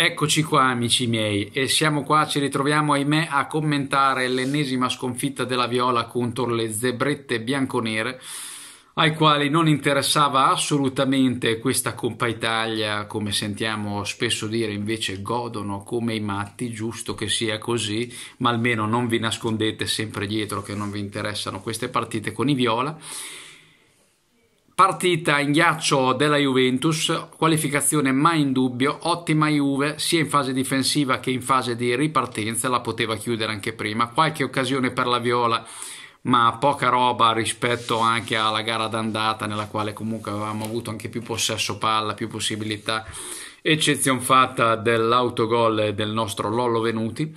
Eccoci qua amici miei e siamo qua, ci ritroviamo ahimè a commentare l'ennesima sconfitta della Viola contro le zebrette bianconere ai quali non interessava assolutamente questa Coppa Italia, come sentiamo spesso dire, invece godono come i matti, giusto che sia così, ma almeno non vi nascondete sempre dietro che non vi interessano queste partite con i Viola. Partita in ghiaccio della Juventus, qualificazione mai in dubbio, ottima Juve sia in fase difensiva che in fase di ripartenza, la poteva chiudere anche prima, qualche occasione per la Viola, ma poca roba rispetto anche alla gara d'andata nella quale comunque avevamo avuto anche più possesso palla, più possibilità, eccezion fatta dell'autogol del nostro Lollo Venuti.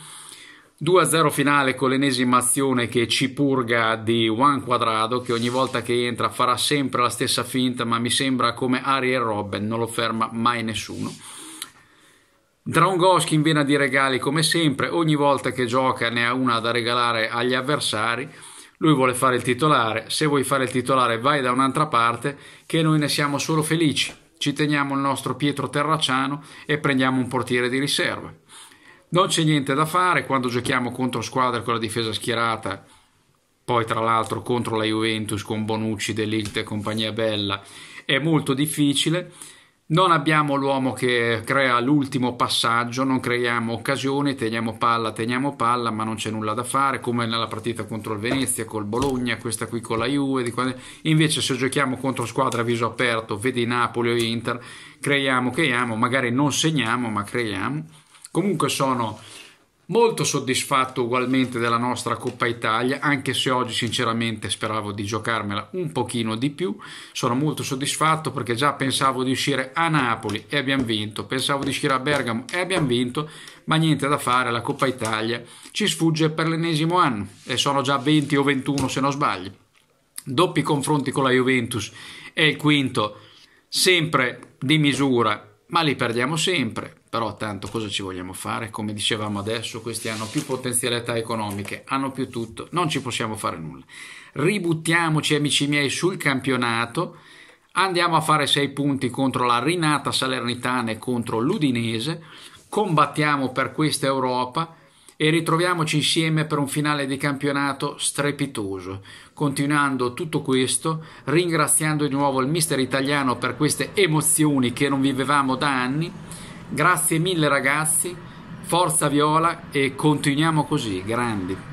2-0 finale con l'ennesima azione che ci purga di Juan Quadrado che ogni volta che entra farà sempre la stessa finta ma mi sembra come Ari e Robben, non lo ferma mai nessuno. in vena di regali come sempre, ogni volta che gioca ne ha una da regalare agli avversari, lui vuole fare il titolare, se vuoi fare il titolare vai da un'altra parte che noi ne siamo solo felici, ci teniamo il nostro Pietro Terracciano e prendiamo un portiere di riserva. Non c'è niente da fare quando giochiamo contro squadre con la difesa schierata, poi tra l'altro contro la Juventus con Bonucci, Delict e compagnia bella, è molto difficile. Non abbiamo l'uomo che crea l'ultimo passaggio, non creiamo occasioni, teniamo palla, teniamo palla, ma non c'è nulla da fare, come nella partita contro il Venezia, col Bologna, questa qui con la Juve. Qua... Invece se giochiamo contro squadre a viso aperto, vedi Napoli o Inter, creiamo, creiamo, magari non segniamo, ma creiamo. Comunque sono molto soddisfatto ugualmente della nostra Coppa Italia, anche se oggi sinceramente speravo di giocarmela un pochino di più. Sono molto soddisfatto perché già pensavo di uscire a Napoli e abbiamo vinto, pensavo di uscire a Bergamo e abbiamo vinto, ma niente da fare, la Coppa Italia ci sfugge per l'ennesimo anno e sono già 20 o 21 se non sbaglio. Doppi confronti con la Juventus e il quinto sempre di misura, ma li perdiamo sempre però tanto cosa ci vogliamo fare? Come dicevamo adesso, questi hanno più potenzialità economiche, hanno più tutto, non ci possiamo fare nulla. Ributtiamoci, amici miei, sul campionato, andiamo a fare sei punti contro la rinata Salernitana e contro l'Udinese, combattiamo per questa Europa e ritroviamoci insieme per un finale di campionato strepitoso. Continuando tutto questo, ringraziando di nuovo il mister italiano per queste emozioni che non vivevamo da anni, Grazie mille ragazzi, forza Viola e continuiamo così, grandi.